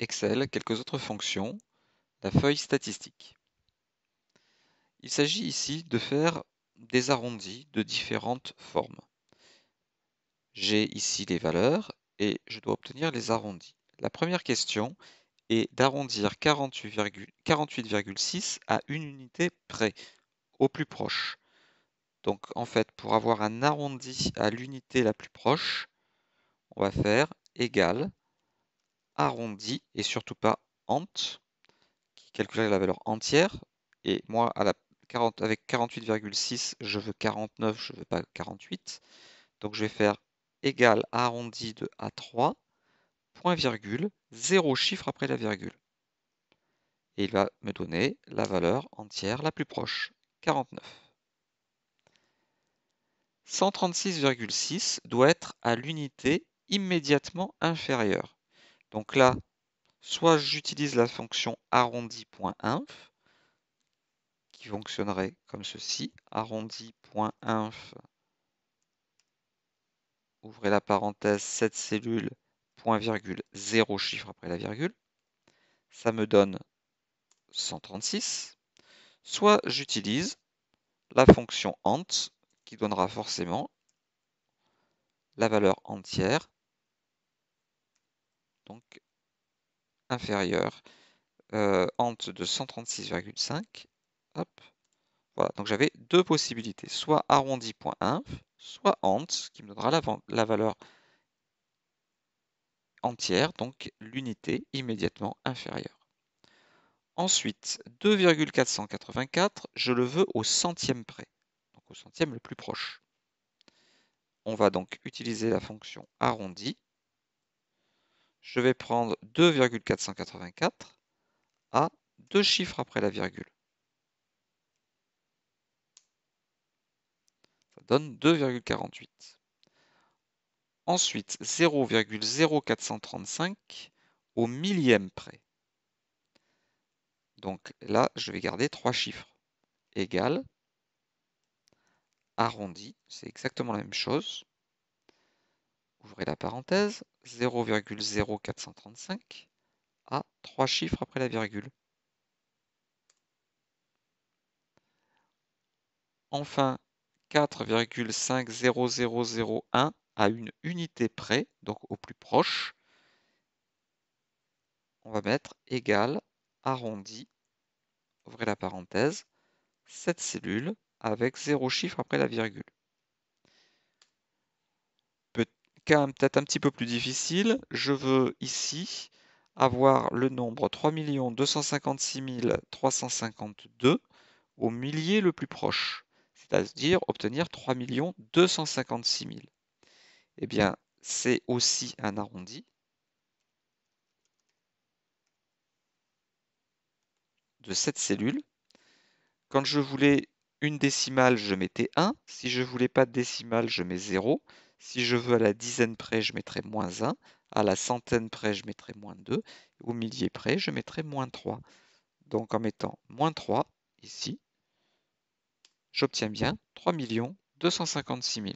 Excel quelques autres fonctions, la feuille statistique. Il s'agit ici de faire des arrondis de différentes formes. J'ai ici les valeurs et je dois obtenir les arrondis. La première question est d'arrondir 48,6 à une unité près, au plus proche. Donc en fait, pour avoir un arrondi à l'unité la plus proche, on va faire égal arrondi et surtout pas ant, qui calculerait la valeur entière. Et moi, avec 48,6, je veux 49, je ne veux pas 48. Donc je vais faire égal arrondi de A3, point virgule, 0 chiffre après la virgule. Et il va me donner la valeur entière la plus proche, 49. 136,6 doit être à l'unité immédiatement inférieure. Donc là, soit j'utilise la fonction arrondi.inf qui fonctionnerait comme ceci, arrondi.inf, ouvrez la parenthèse, cette cellule, point virgule, zéro chiffre après la virgule, ça me donne 136, soit j'utilise la fonction ant qui donnera forcément la valeur entière donc inférieur euh, ant de 136,5. Voilà, donc j'avais deux possibilités, soit arrondi.inf, soit ant, qui me donnera la, la valeur entière, donc l'unité immédiatement inférieure. Ensuite, 2,484, je le veux au centième près, donc au centième le plus proche. On va donc utiliser la fonction arrondi je vais prendre 2,484 à deux chiffres après la virgule. Ça donne 2,48. Ensuite, 0,0435 au millième près. Donc là, je vais garder trois chiffres. Égal, arrondi, c'est exactement la même chose ouvrez la parenthèse, 0,0435 à 3 chiffres après la virgule. Enfin, 4,50001 à une unité près, donc au plus proche, on va mettre égal, arrondi, ouvrez la parenthèse, cette cellule avec 0 chiffres après la virgule. peut-être un petit peu plus difficile, je veux ici avoir le nombre 3 256 352 au millier le plus proche, c'est-à-dire obtenir 3 256 000. Eh bien, c'est aussi un arrondi. de cette cellule. Quand je voulais une décimale, je mettais 1. Si je voulais pas de décimale, je mets 0. Si je veux à la dizaine près, je mettrai moins 1. À la centaine près, je mettrai moins 2. Au millier près, je mettrai moins 3. Donc en mettant moins 3 ici, j'obtiens bien 3 256 000.